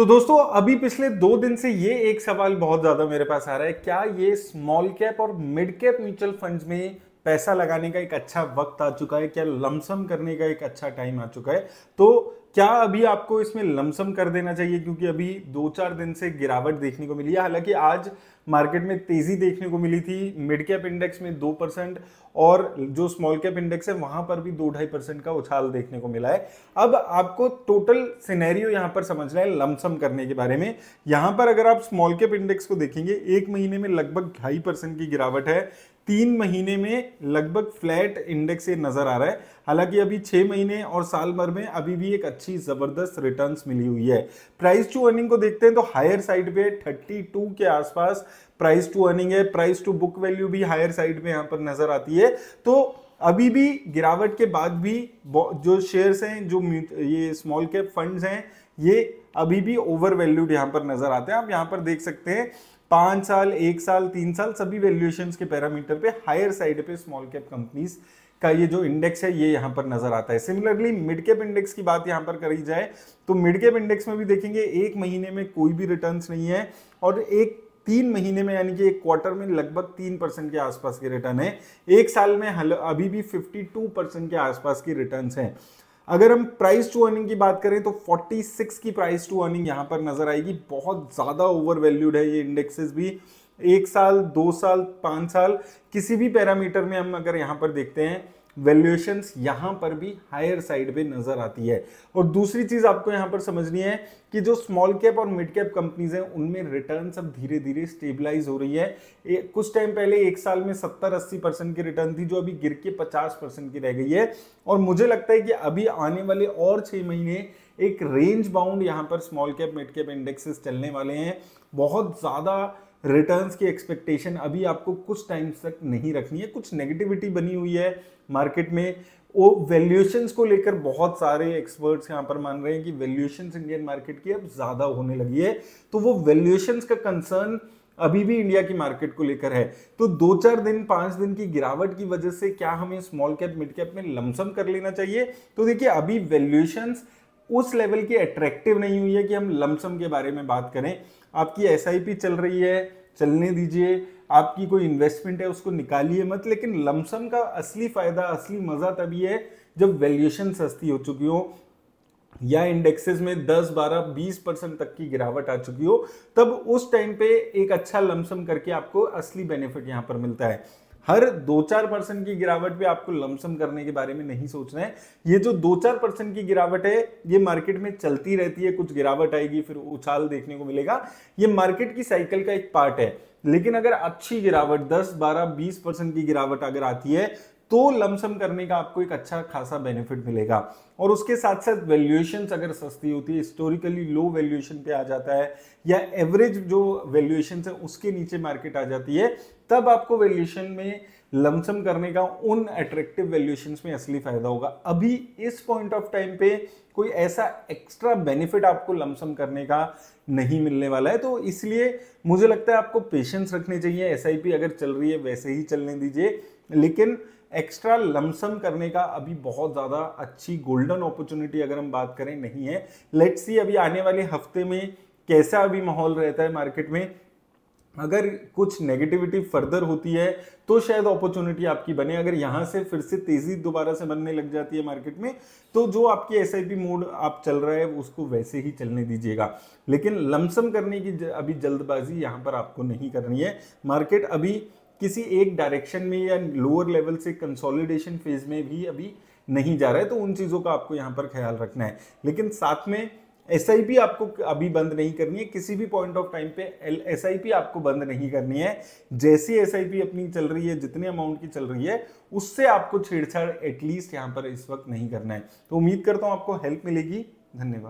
तो दोस्तों अभी पिछले दो दिन से ये एक सवाल बहुत ज़्यादा मेरे पास आ रहा है क्या ये स्मॉल कैप और मिड कैप म्यूचुअल फंड्स में पैसा लगाने का एक अच्छा वक्त आ चुका है क्या लमसम करने का एक अच्छा टाइम आ चुका है तो क्या अभी आपको इसमें लमसम कर देना चाहिए क्योंकि अभी दो चार दिन से गिरावट देखने को मिली है हालांकि आज मार्केट में तेजी देखने को मिली थी मिड कैप इंडेक्स में दो परसेंट और जो स्मॉल कैप इंडेक्स है वहां पर भी दो ढाई परसेंट का उछाल देखने को मिला है अब आपको टोटल सिनेरियो यहां पर समझना है लमसम करने के बारे में यहां पर अगर आप स्मॉल कैप इंडेक्स को देखेंगे एक महीने में लगभग ढाई परसेंट की गिरावट है तीन महीने में लगभग फ्लैट इंडेक्स ये नज़र आ रहा है हालांकि अभी छह महीने और साल भर में अभी भी एक अच्छी ज़बरदस्त रिटर्न्स मिली हुई है प्राइस टू अर्निंग को देखते हैं तो हायर साइड पे 32 के आसपास प्राइस टू अर्निंग है प्राइस टू बुक वैल्यू भी हायर साइड में यहाँ पर नज़र आती है तो अभी भी गिरावट के बाद भी जो शेयर्स हैं जो ये स्मॉल कैप फंड्स हैं ये अभी भी ओवर वैल्यूड यहाँ पर नज़र आते हैं आप यहाँ पर देख सकते हैं पाँच साल एक साल तीन साल सभी वैल्यूएशन के पैरामीटर पे हायर साइड पे स्मॉल कैप कंपनीज का ये जो इंडेक्स है ये यहाँ पर नजर आता है सिमिलरली मिड कैप इंडेक्स की बात यहाँ पर करी जाए तो मिड कैप इंडेक्स में भी देखेंगे एक महीने में कोई भी रिटर्न नहीं है और एक तीन महीने में यानी कि एक क्वार्टर में लगभग तीन परसेंट के आसपास के रिटर्न है एक साल में हल अभी भी फिफ्टी टू परसेंट के आसपास की रिटर्न है अगर हम प्राइस टू अर्निंग की बात करें तो 46 की प्राइस टू अर्निंग यहां पर नजर आएगी बहुत ज़्यादा ओवर वैल्यूड है ये इंडेक्सेस भी एक साल दो साल पांच साल किसी भी पैरामीटर में हम अगर यहां पर देखते हैं वैल्यूएशंस यहाँ पर भी हायर साइड पे नज़र आती है और दूसरी चीज़ आपको यहाँ पर समझनी है कि जो स्मॉल कैप और मिड कैप कंपनीज हैं उनमें रिटर्न अब धीरे धीरे स्टेबलाइज हो रही है ए, कुछ टाइम पहले एक साल में सत्तर अस्सी परसेंट की रिटर्न थी जो अभी गिर के पचास परसेंट की रह गई है और मुझे लगता है कि अभी आने वाले और छः महीने एक रेंज बाउंड यहाँ पर small cap mid cap indexes चलने वाले हैं बहुत ज़्यादा रिटर्न्स की एक्सपेक्टेशन अभी आपको कुछ टाइम तक नहीं रखनी है कुछ नेगेटिविटी बनी हुई है मार्केट में वो वैल्यूएशंस को लेकर बहुत सारे एक्सपर्ट्स यहाँ पर मान रहे हैं कि वैल्यूएशंस इंडियन मार्केट की अब ज़्यादा होने लगी है तो वो वैल्यूएशंस का कंसर्न अभी भी इंडिया की मार्केट को लेकर है तो दो चार दिन पांच दिन की गिरावट की वजह से क्या हमें स्मॉल कैप मिड कैप में लमसम कर लेना चाहिए तो देखिए अभी वैल्यूएशंस उस लेवल की अट्रैक्टिव नहीं हुई है कि हम लमसम के बारे में बात करें आपकी एस चल रही है चलने दीजिए आपकी कोई इन्वेस्टमेंट है उसको निकालिए मत लेकिन लमसम का असली फ़ायदा असली मज़ा तभी है जब वैल्यूएशन सस्ती हो चुकी हो या इंडेक्सेस में 10, 12, 20 परसेंट तक की गिरावट आ चुकी हो तब उस टाइम पे एक अच्छा लमसम करके आपको असली बेनिफिट यहां पर मिलता है हर दो चार परसेंट की गिरावट भी आपको लमसम करने के बारे में नहीं सोचना है ये जो दो चार परसेंट की गिरावट है ये मार्केट में चलती रहती है कुछ गिरावट आएगी फिर उछाल देखने को मिलेगा ये मार्केट की साइकिल का एक पार्ट है लेकिन अगर अच्छी गिरावट 10, 12, 20 परसेंट की गिरावट अगर आती है तो लमसम करने का आपको एक अच्छा खासा बेनिफिट मिलेगा और उसके साथ साथ वैल्यूएशन अगर सस्ती होती है हिस्टोरिकली लो वैल्यूएशन पे आ जाता है या एवरेज जो वैल्यूएशन है उसके नीचे मार्केट आ जाती है तब आपको वैल्यूएशन में लमसम करने का उन अट्रैक्टिव वैल्यूएशन में असली फायदा होगा अभी इस पॉइंट ऑफ टाइम पे कोई ऐसा एक्स्ट्रा बेनिफिट आपको लमसम करने का नहीं मिलने वाला है तो इसलिए मुझे लगता है आपको पेशेंस रखने चाहिए एस अगर चल रही है वैसे ही चलने दीजिए लेकिन एक्स्ट्रा लमसम करने का अभी बहुत ज़्यादा अच्छी गोल्डन अपॉर्चुनिटी अगर हम बात करें नहीं है लेट्स सी अभी आने वाले हफ्ते में कैसा अभी माहौल रहता है मार्केट में अगर कुछ नेगेटिविटी फर्दर होती है तो शायद अपॉर्चुनिटी आपकी बने अगर यहाँ से फिर से तेजी दोबारा से बनने लग जाती है मार्केट में तो जो आपकी एस मोड आप चल रहा है उसको वैसे ही चलने दीजिएगा लेकिन लमसम करने की अभी जल्दबाजी यहाँ पर आपको नहीं करनी है मार्केट अभी किसी एक डायरेक्शन में या लोअर लेवल से कंसोलिडेशन फेज में भी अभी नहीं जा रहा है तो उन चीज़ों का आपको यहाँ पर ख्याल रखना है लेकिन साथ में एस आपको अभी बंद नहीं करनी है किसी भी पॉइंट ऑफ टाइम पे एस आपको बंद नहीं करनी है जैसी एस अपनी चल रही है जितने अमाउंट की चल रही है उससे आपको छेड़छाड़ एटलीस्ट यहाँ पर इस वक्त नहीं करना है तो उम्मीद करता हूँ आपको हेल्प मिलेगी धन्यवाद